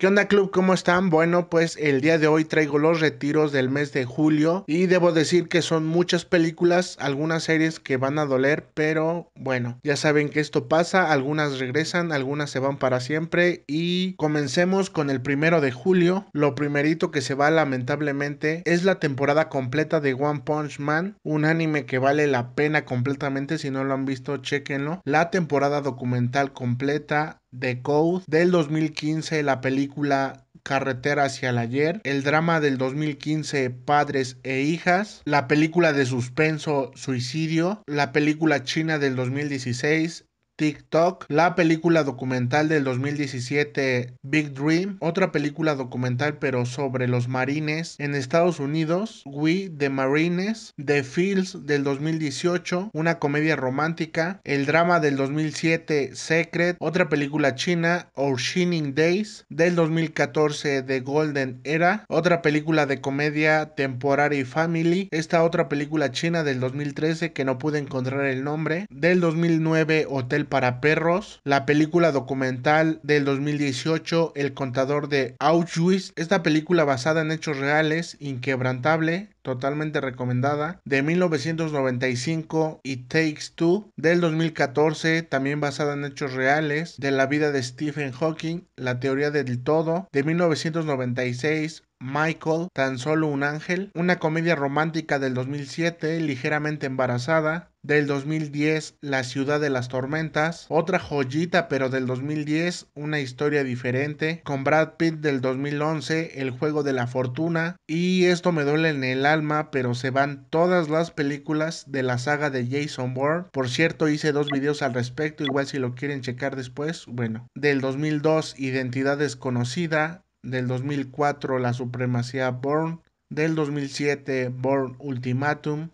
¿Qué onda club? ¿Cómo están? Bueno, pues el día de hoy traigo los retiros del mes de julio y debo decir que son muchas películas, algunas series que van a doler, pero bueno, ya saben que esto pasa, algunas regresan, algunas se van para siempre y comencemos con el primero de julio. Lo primerito que se va lamentablemente es la temporada completa de One Punch Man, un anime que vale la pena completamente, si no lo han visto, chequenlo. La temporada documental completa The Code del 2015, la película Carretera hacia el ayer, el drama del 2015 Padres e Hijas, la película de suspenso Suicidio, la película china del 2016 TikTok, la película documental del 2017 Big Dream, otra película documental pero sobre los marines en Estados Unidos, We the Marines, The Fields del 2018, una comedia romántica, el drama del 2007 Secret, otra película china Our Shining Days del 2014 The Golden Era, otra película de comedia Temporary Family, esta otra película china del 2013 que no pude encontrar el nombre, del 2009 Hotel para perros, la película documental del 2018 El contador de Auschwitz, esta película basada en hechos reales, inquebrantable, totalmente recomendada, de 1995 y Takes Two, del 2014, también basada en hechos reales, de la vida de Stephen Hawking, La teoría del todo, de 1996, Michael, Tan solo un ángel, una comedia romántica del 2007, ligeramente embarazada, del 2010, La ciudad de las tormentas, otra joyita pero del 2010, una historia diferente, con Brad Pitt del 2011, El juego de la fortuna, y esto me duele en el alma pero se van todas las películas de la saga de Jason Bourne. Por cierto, hice dos videos al respecto, igual si lo quieren checar después. Bueno, del 2002, Identidad desconocida. Del 2004, La Supremacía Bourne. Del 2007, Bourne Ultimatum.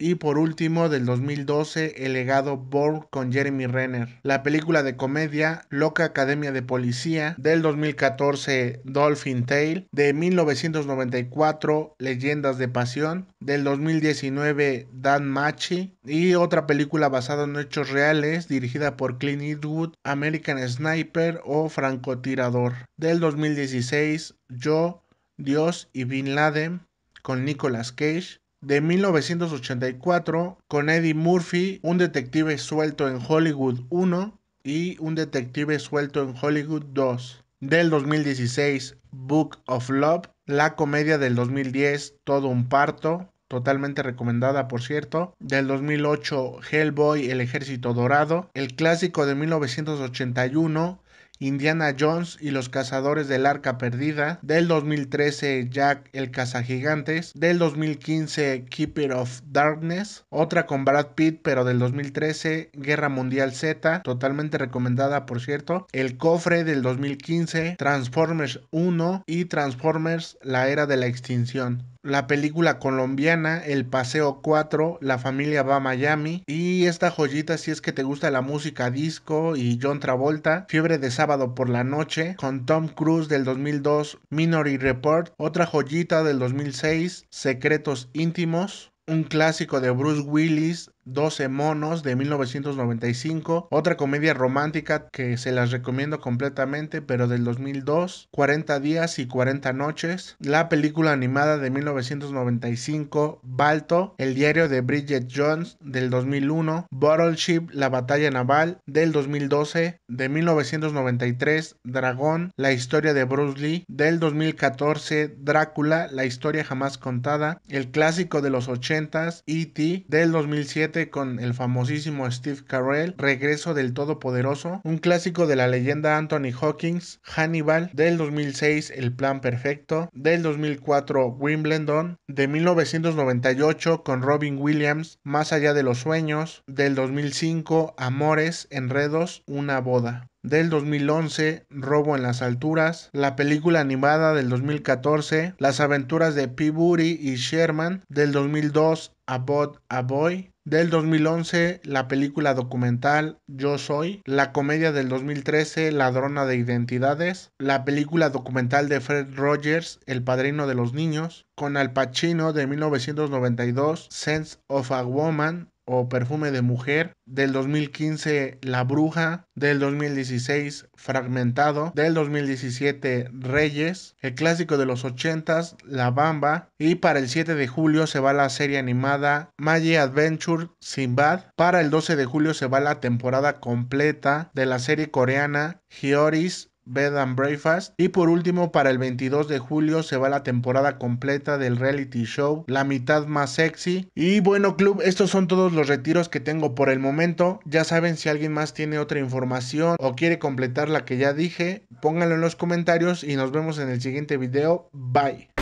Y por último, del 2012, el legado Borg con Jeremy Renner. La película de comedia Loca Academia de Policía. Del 2014, Dolphin Tale. De 1994, Leyendas de Pasión. Del 2019, Dan Machi. Y otra película basada en hechos reales, dirigida por Clint Eastwood, American Sniper o Francotirador. Del 2016, Yo, Dios y Bin Laden con Nicolas Cage de 1984 con Eddie Murphy, Un detective suelto en Hollywood 1 y Un detective suelto en Hollywood 2. Del 2016, Book of Love, la comedia del 2010, Todo un parto, totalmente recomendada por cierto, del 2008 Hellboy, El Ejército Dorado, el clásico de 1981, Indiana Jones y los cazadores del arca perdida, del 2013 Jack el cazagigantes, del 2015 Keeper of Darkness, otra con Brad Pitt pero del 2013 Guerra Mundial Z, totalmente recomendada por cierto, El cofre del 2015, Transformers 1 y Transformers la era de la extinción la película colombiana El Paseo 4, La familia va a Miami y esta joyita si es que te gusta la música disco y John Travolta, Fiebre de sábado por la noche con Tom Cruise del 2002, Minority Report, otra joyita del 2006, Secretos íntimos, un clásico de Bruce Willis, 12 monos de 1995, otra comedia romántica que se las recomiendo completamente, pero del 2002, 40 días y 40 noches, la película animada de 1995, Balto, el diario de Bridget Jones del 2001, Battleship, la batalla naval del 2012, de 1993, Dragón, la historia de Bruce Lee, del 2014, Drácula, la historia jamás contada, el clásico de los 80s, E.T., del 2007, con el famosísimo Steve Carell, Regreso del Todopoderoso, un clásico de la leyenda Anthony Hawkins, Hannibal, del 2006 El Plan Perfecto, del 2004 Wimbledon, de 1998 con Robin Williams, Más allá de los sueños, del 2005 Amores, Enredos, Una boda del 2011, Robo en las alturas, la película animada del 2014, Las aventuras de Peabody y Sherman del 2002, A Bot a Boy del 2011, la película documental Yo Soy, la comedia del 2013, Ladrona de Identidades, la película documental de Fred Rogers, El Padrino de los Niños, con Al Pacino de 1992, Sense of a Woman, o Perfume de Mujer, del 2015 La Bruja, del 2016 Fragmentado, del 2017 Reyes, el clásico de los 80s La Bamba y para el 7 de julio se va la serie animada Magic Adventure Sinbad, para el 12 de julio se va la temporada completa de la serie coreana Hyori's Bed and Breakfast. Y por último, para el 22 de julio se va la temporada completa del reality show La mitad más sexy. Y bueno, club, estos son todos los retiros que tengo por el momento. Ya saben, si alguien más tiene otra información o quiere completar la que ya dije, pónganlo en los comentarios y nos vemos en el siguiente video. Bye.